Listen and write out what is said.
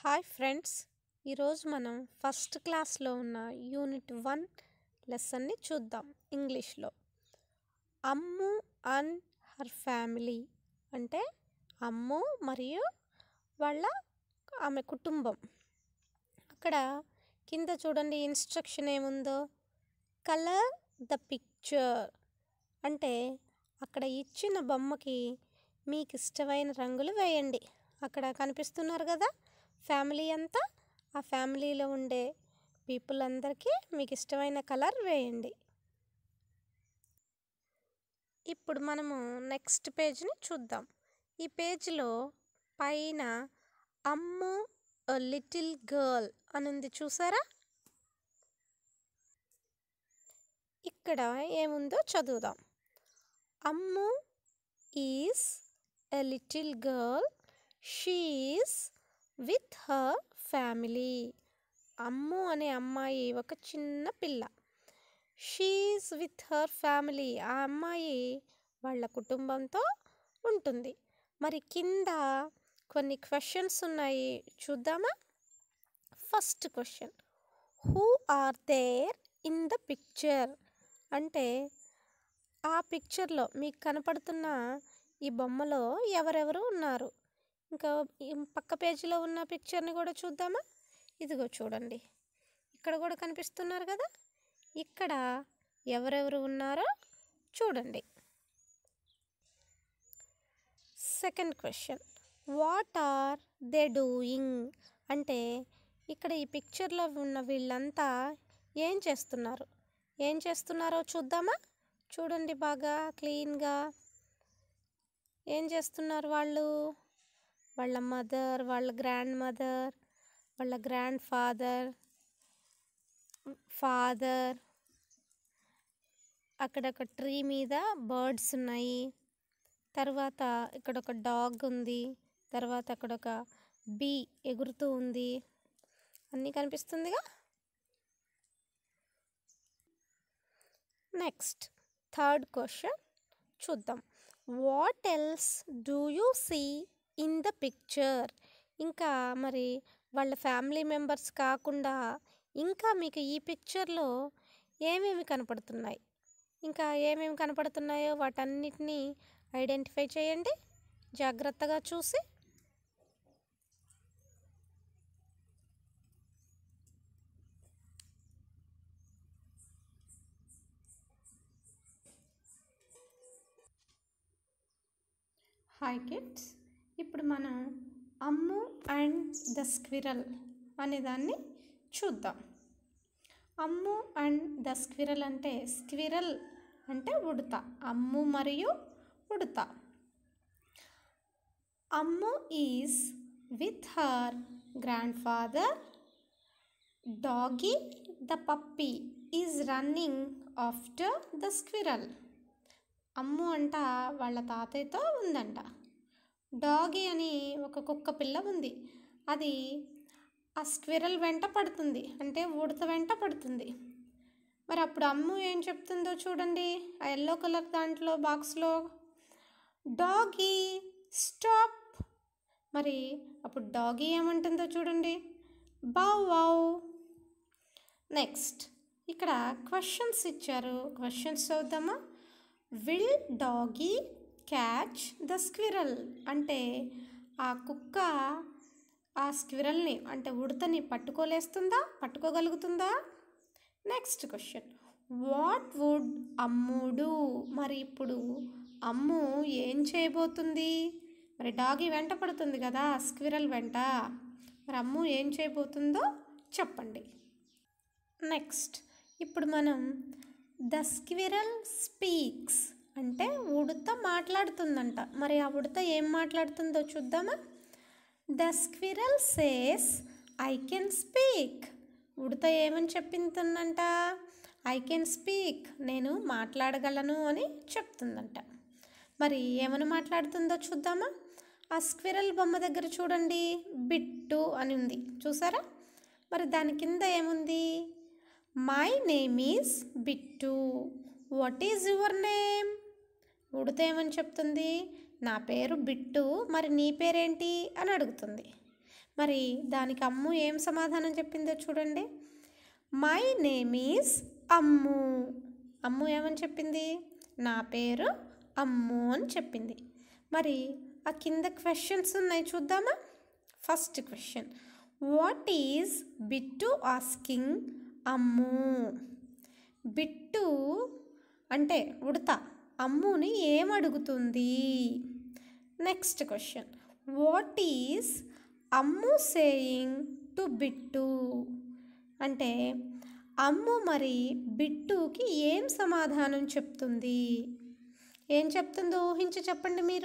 hi friends ఈరోజు మనం first క్లాస్లో ఉన్న యూనిట్ వన్ లెసన్ని చూద్దాం ఇంగ్లీష్లో అమ్ము అండ్ హర్ ఫ్యామిలీ అంటే అమ్ము మరియు వాళ్ళ ఆమె కుటుంబం అక్కడ కింద చూడండి ఇన్స్ట్రక్షన్ ఏముందో కలర్ ద పిక్చర్ అంటే అక్కడ ఇచ్చిన బొమ్మకి మీకు ఇష్టమైన రంగులు వేయండి అక్కడ కనిపిస్తున్నారు కదా ఫ్యామిలీ అంతా ఆ ఫ్యామిలీలో ఉండే పీపుల్ అందరికీ మీకు ఇష్టమైన కలర్ వేయండి ఇప్పుడు మనము నెక్స్ట్ పేజ్ని చూద్దాం ఈ పేజ్లో పైన అమ్ము లిటిల్ గర్ల్ అనుంది చూసారా ఇక్కడ ఏముందో చదువుదాం Ammu is a little girl she is with her family Ammu అనే అమ్మాయి ఒక చిన్న పిల్ల షీఈస్ విత్ హర్ ఫ్యామిలీ ఆ అమ్మాయి వాళ్ళ కుటుంబంతో ఉంటుంది మరి కింద కొన్ని క్వశ్చన్స్ ఉన్నాయి చూద్దామా first question who are there in the picture అంటే ఆ పిక్చర్లో మీకు కనపడుతున్న ఈ బొమ్మలో ఎవరెవరు ఉన్నారు ఇంకా పక్క పేజీలో ఉన్న పిక్చర్ని కూడా చూద్దామా ఇదిగో చూడండి ఇక్కడ కూడా కనిపిస్తున్నారు కదా ఇక్కడ ఎవరెవరు ఉన్నారో చూడండి second question what are they doing అంటే ఇక్కడ ఈ పిక్చర్లో ఉన్న వీళ్ళంతా ఏం చేస్తున్నారు ఏం చేస్తున్నారో చూద్దామా చూడండి బాగా క్లీన్గా ఏం చేస్తున్నారు వాళ్ళు వాళ్ళ మదర్ వాళ్ళ గ్రాండ్ మదర్ వాళ్ళ గ్రాండ్ ఫాదర్ ఫాదర్ అక్కడ ఒక ట్రీ మీద బర్డ్స్ ఉన్నాయి తర్వాత ఇక్కడ ఒక డాగ్ ఉంది తర్వాత అక్కడ ఒక బీ ఎగురుతూ ఉంది అన్నీ కనిపిస్తుందిగా నెక్స్ట్ థర్డ్ క్వశ్చన్ చూద్దాం what else do you see in the picture ఇంకా మరి వాళ్ళ ఫ్యామిలీ మెంబర్స్ కాకుండా ఇంకా మీకు ఈ పిక్చర్లో ఏమేమి కనపడుతున్నాయి ఇంకా ఏమేమి కనపడుతున్నాయో వాటన్నిటినీ ఐడెంటిఫై చేయండి జాగ్రత్తగా చూసి హాయ్ కిడ్స్ ఇప్పుడు మనం అమ్ము అండ్ ద స్క్విరల్ అనే దాన్ని చూద్దాం అమ్ము అండ్ ద స్క్విరల్ అంటే స్క్విరల్ అంటే ఉడత అమ్ము మరియు ఉడత Ammu is with her grandfather doggy the puppy is running after the squirrel Ammu అంట వాళ్ళ తాతయ్యతో ఉందంట డాగీ అని ఒక కుక్క పిల్ల ఉంది అది ఆ స్క్విరల్ వెంట పడుతుంది అంటే ఉడత వెంట పడుతుంది మరి అప్పుడు అమ్ము ఏం చెప్తుందో చూడండి ఆ ఎల్లో కలర్ దాంట్లో బాక్స్లో డాగీ స్టాప్ మరి అప్పుడు డాగీ ఏమంటుందో చూడండి బావ్ వావ్ నెక్స్ట్ ఇక్కడ క్వశ్చన్స్ ఇచ్చారు క్వశ్చన్స్ చదువుతామా will doggy catch the squirrel అంటే ఆ కుక్క ఆ స్క్విరల్ని అంటే ఉడతని పట్టుకోలేస్తుందా పట్టుకోగలుగుతుందా నెక్స్ట్ క్వశ్చన్ వాట్ వుడ్ అమ్ముడు మరి ఇప్పుడు అమ్ము ఏం చేయబోతుంది మరి డాగి వెంట పడుతుంది కదా స్క్విరల్ వెంట మరి అమ్ము ఏం చేయబోతుందో చెప్పండి నెక్స్ట్ ఇప్పుడు మనం ద స్క్విరల్ స్పీక్స్ అంటే ఉడత మాట్లాడుతుందంట మరి ఆ ఉడత ఏం మాట్లాడుతుందో చూద్దామా the squirrel says I can speak ఉడత ఏమని చెప్పిందంట ఐ కెన్ స్పీక్ నేను మాట్లాడగలను అని చెప్తుందంట మరి ఏమని మాట్లాడుతుందో చూద్దామా ఆ స్క్విరల్ బొమ్మ దగ్గర చూడండి బిట్టు అని ఉంది చూసారా మరి దాని కింద ఏముంది my name is Bittu what is your name ఉడత ఏమని చెప్తుంది నా పేరు బిట్టు మరి నీ పేరేంటి అని అడుగుతుంది మరి దానికి అమ్ము ఏం సమాధానం చెప్పిందో చూడండి my name is Ammu Ammu ఏమని చెప్పింది నా పేరు అమ్ము అని చెప్పింది మరి ఆ కింద క్వశ్చన్స్ ఉన్నాయి చూద్దామా first question what is Bittu asking Ammu Bittu అంటే ఉడతా అమ్ముని ఏమడుగుతుంది next question what is Ammu saying to Bittu అంటే అమ్ము మరి బిట్టుకి ఏం సమాధానం చెప్తుంది ఏం చెప్తుందో ఊహించి చెప్పండి మీరు